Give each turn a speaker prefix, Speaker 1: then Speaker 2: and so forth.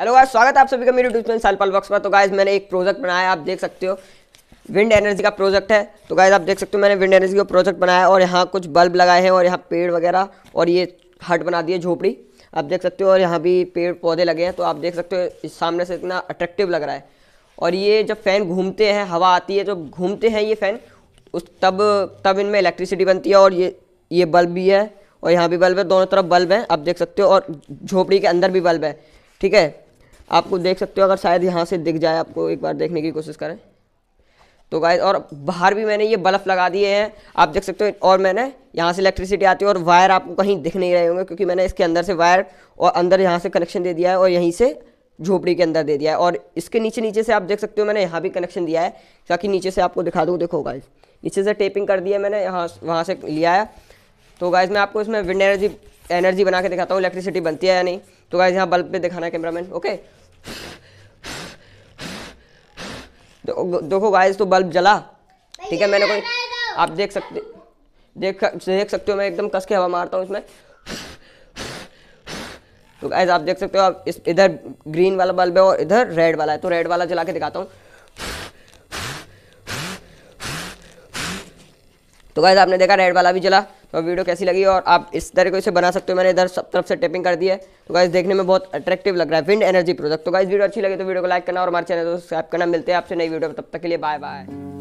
Speaker 1: hello guys स्वागत है आप सभी का मेरे यूट्यूब चैनल सालपाल बॉक्स पर तो गाइस मैंने एक प्रोजेक्ट बनाया आप देख सकते हो विंड एनर्जी का प्रोजेक्ट है तो गाइस आप देख सकते हो मैंने विंड एनर्जी का प्रोजेक्ट बनाया और यहाँ कुछ बल्ब लगाए हैं और यहाँ पेड़ वगैरह और ये हट बना दिए झोपड़ी आप देख सकते हो और यहाँ भी पेड़ पौधे लगे हैं तो आप देख सकते हो इस सामने से इतना अट्रैक्टिव लग रहा है और ये जब फ़ैन घूमते हैं हवा आती है जब घूमते हैं ये फ़ैन उस तब तब इनमें इलेक्ट्रिसिटी बनती है और ये ये बल्ब भी है और यहाँ भी बल्ब है दोनों तरफ बल्ब है आप देख सकते हो और झोपड़ी के अंदर भी बल्ब है ठीक है आपको देख सकते हो अगर शायद यहाँ से दिख जाए आपको एक बार देखने की कोशिश करें तो गाइज और बाहर भी मैंने ये बल्ब लगा दिए हैं आप देख सकते हो और मैंने यहाँ से इलेक्ट्रिसिटी आती है और वायर आपको कहीं दिख नहीं रहे होंगे क्योंकि मैंने इसके अंदर से वायर और अंदर यहाँ से कनेक्शन दे दिया है और यहीं से झोपड़ी के अंदर दे दिया है और इसके नीचे नीचे से आप देख सकते हो मैंने यहाँ भी कनेक्शन दिया है ताकि नीचे से आपको दिखा दूँ देखो गाइज नीचे से टेपिंग कर दी है मैंने यहाँ वहाँ से लिया है तो गाइज मैं आपको इसमें विंड एनर्जी एनर्जी बना के दिखाता हूँ इलेक्ट्रिसिटी बनती है या नहीं तो गाइज यहाँ बल्ब पे दिखाना है कैमरामैन ओके देखो गाइज तो बल्ब जला ठीक है मैंने कोई आप देख सकते देख देख सकते हो मैं एकदम कस के हवा मारता हूँ इसमें तो गाइज आप देख सकते हो आप इधर ग्रीन वाला बल्ब है और इधर रेड वाला है तो रेड वाला जला के दिखाता हूँ तो गाइज आपने देखा रेड वाला भी जला तो वीडियो कैसी लगी और आप इस को से बना सकते हो मैंने इधर सब तरफ से टेपिंग कर दी है तो गाइज देखने में बहुत अट्रैक्टिव लग रहा है विंड एनर्जी प्रोजेक्ट तो गाइज वीडियो अच्छी लगी तो वीडियो को लाइक करना और हमारे चैनल को सब्सक्राइब करना मिलते हैं आपसे नई वीडियो तब तक के लिए बाय बाय